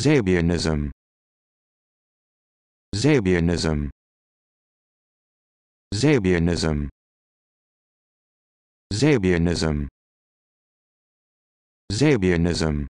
Zabianism Zabianism Zabianism Zabianism Zabianism